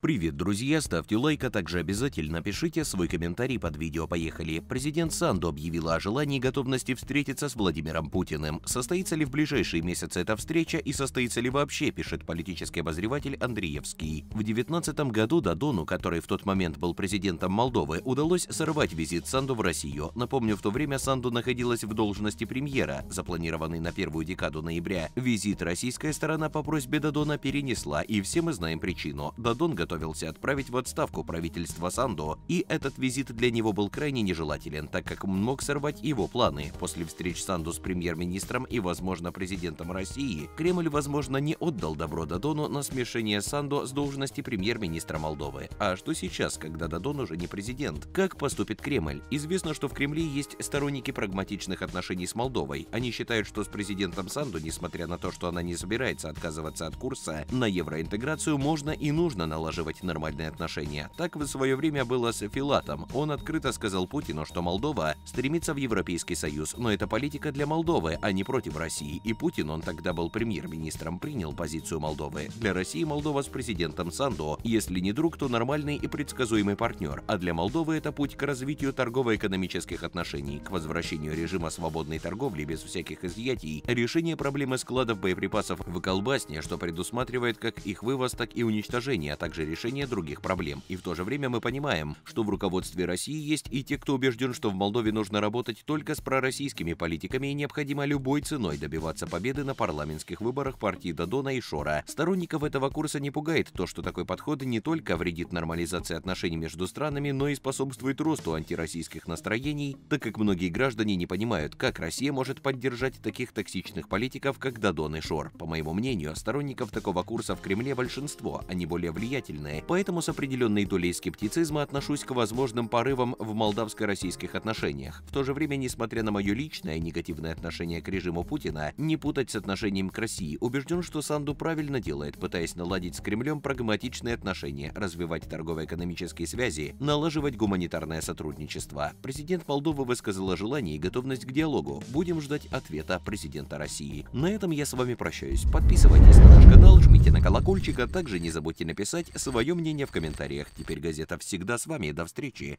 Привет, друзья! Ставьте лайк, а также обязательно пишите свой комментарий под видео. Поехали! Президент Санду объявила о желании и готовности встретиться с Владимиром Путиным. Состоится ли в ближайшие месяцы эта встреча и состоится ли вообще, пишет политический обозреватель Андреевский. В 2019 году Дадону, который в тот момент был президентом Молдовы, удалось сорвать визит Санду в Россию. Напомню, в то время Санду находилась в должности премьера. Запланированный на первую декаду ноября визит российская сторона по просьбе Дадона перенесла, и все мы знаем причину. Дадон готовился отправить в отставку правительство Сандо, и этот визит для него был крайне нежелателен, так как мог сорвать его планы. После встреч Сандо с премьер-министром и, возможно, президентом России, Кремль, возможно, не отдал добро Дадону на смешение Сандо с должности премьер-министра Молдовы. А что сейчас, когда Дадон уже не президент? Как поступит Кремль? Известно, что в Кремле есть сторонники прагматичных отношений с Молдовой. Они считают, что с президентом Санду, несмотря на то, что она не собирается отказываться от курса, на евроинтеграцию можно и нужно наложить поддерживать нормальные отношения. Так в свое время было с Филатом. Он открыто сказал Путину, что Молдова стремится в Европейский Союз, но это политика для Молдовы, а не против России. И Путин, он тогда был премьер-министром, принял позицию Молдовы. Для России Молдова с президентом Сандо, если не друг, то нормальный и предсказуемый партнер. А для Молдовы это путь к развитию торгово-экономических отношений, к возвращению режима свободной торговли без всяких изъятий, решение проблемы складов боеприпасов в колбасне, что предусматривает как их вывоз, так и уничтожение, а также решения других проблем. И в то же время мы понимаем, что в руководстве России есть и те, кто убежден, что в Молдове нужно работать только с пророссийскими политиками и необходимо любой ценой добиваться победы на парламентских выборах партии Дадона и Шора. Сторонников этого курса не пугает то, что такой подход не только вредит нормализации отношений между странами, но и способствует росту антироссийских настроений, так как многие граждане не понимают, как Россия может поддержать таких токсичных политиков, как Дадон и Шор. По моему мнению, сторонников такого курса в Кремле большинство, они а более влиятельны сильные, поэтому с определенной долей скептицизма отношусь к возможным порывам в молдавско-российских отношениях. В то же время, несмотря на мое личное негативное отношение к режиму Путина, не путать с отношением к России, убежден, что Санду правильно делает, пытаясь наладить с Кремлем прагматичные отношения, развивать торгово-экономические связи, налаживать гуманитарное сотрудничество. Президент Молдовы высказала желание и готовность к диалогу. Будем ждать ответа президента России. На этом я с вами прощаюсь. Подписывайтесь на наш канал, жмите на колокольчик, а также не забудьте написать свое мнение в комментариях. Теперь газета всегда с вами. До встречи.